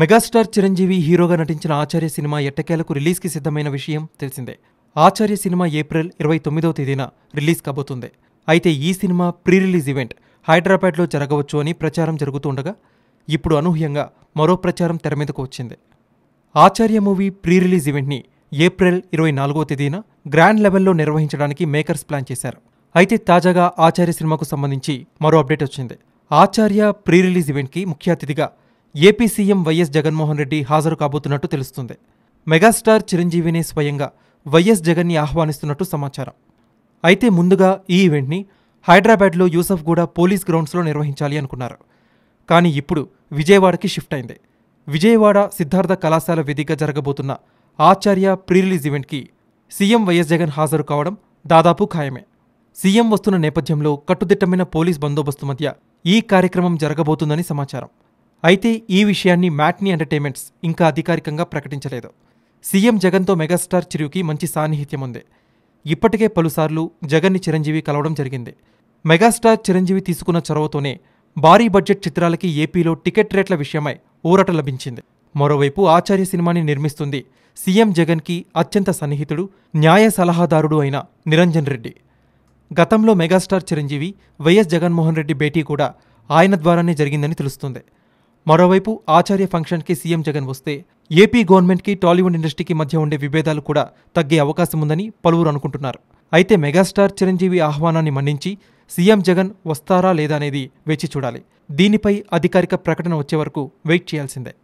megastar Chiranjeevi హీరోగా నటించిన ఆచార్య cinema ఎట్టకేలకు రిలీజ్కి సిద్ధమైన విషయం తెలిసిందే ఆచార్య సినిమా ఏప్రిల్ ఇరవై తొమ్మిదవ తేదీన రిలీజ్ కాబోతుంది అయితే ఈ సినిమా ప్రీ రిలీజ్ ఈవెంట్ హైదరాబాద్లో జరగవచ్చు అని ప్రచారం జరుగుతుండగా ఇప్పుడు అనూహ్యంగా మరో ప్రచారం తెర మీదకు వచ్చింది ఆచార్య మూవీ ప్రీ రిలీజ్ ఈవెంట్ని ఏప్రిల్ ఇరవై నాలుగో తేదీన గ్రాండ్ లెవెల్లో నిర్వహించడానికి మేకర్స్ ప్లాన్ చేశారు అయితే తాజాగా ఆచార్య సినిమాకు సంబంధించి మరో అప్డేట్ వచ్చింది ఆచార్య ప్రీ రిలీజ్ ఈవెంట్కి ముఖ్య అతిథిగా AP CM YS Jaganmohan Reddy హాజరు కాబోతున్నట్టు తెలుస్తుంది మెగాస్టార్ చిరంజీవిని స్వయంగా వైఎస్ జగన్ని ఆహ్వానిస్తున్నట్టు సమాచారం అయితే ముందుగా ఈ ఈవెంట్ని హైదరాబాద్లో యూసఫ్ కూడా పోలీస్ గ్రౌండ్స్లో నిర్వహించాలి అనుకున్నారు కానీ ఇప్పుడు విజయవాడకి షిఫ్ట్ అయింది విజయవాడ సిద్ధార్థ కళాశాల వేదికగా జరగబోతున్న ఆచార్య ప్రీ రిలీజ్ ఈవెంట్కి సీఎం వైఎస్ జగన్ హాజరు కావడం దాదాపు ఖాయమే సీఎం వస్తున్న నేపథ్యంలో కట్టుదిట్టమైన పోలీస్ బందోబస్తు మధ్య ఈ కార్యక్రమం జరగబోతుందని సమాచారం అయితే ఈ విషయాన్ని మ్యాట్నీ ఎంటర్టైన్మెంట్స్ ఇంకా అధికారికంగా ప్రకటించలేదు సీఎం జగన్తో మెగాస్టార్ చిరుకి మంచి సాన్నిహిత్యం ఉంది ఇప్పటికే పలుసార్లు జగన్ని చిరంజీవి కలవడం జరిగింది మెగాస్టార్ చిరంజీవి తీసుకున్న చొరవతోనే భారీ బడ్జెట్ చిత్రాలకి ఏపీలో టికెట్ రేట్ల విషయమై ఊరట లభించింది మరోవైపు ఆచార్య సినిమాని నిర్మిస్తుంది సీఎం జగన్కి అత్యంత సన్నిహితుడు న్యాయ సలహాదారుడు అయిన నిరంజన్ రెడ్డి గతంలో మెగాస్టార్ చిరంజీవి వైఎస్ జగన్మోహన్ రెడ్డి భేటీ కూడా ఆయన ద్వారానే జరిగిందని తెలుస్తుంది మరోవైపు ఆచార్య ఫంక్షన్కి సీఎం జగన్ వస్తే ఏపీ గవర్నమెంట్కి టాలీవుడ్ ఇండస్ట్రీకి మధ్య ఉండే విభేదాలు కూడా తగ్గే అవకాశం ఉందని పలువురు అనుకుంటున్నారు అయితే మెగాస్టార్ చిరంజీవి ఆహ్వానాన్ని మన్నించి సీఎం జగన్ వస్తారా లేదా అనేది వేచి చూడాలి దీనిపై అధికారిక ప్రకటన వచ్చే వరకు వెయిట్ చేయాల్సిందే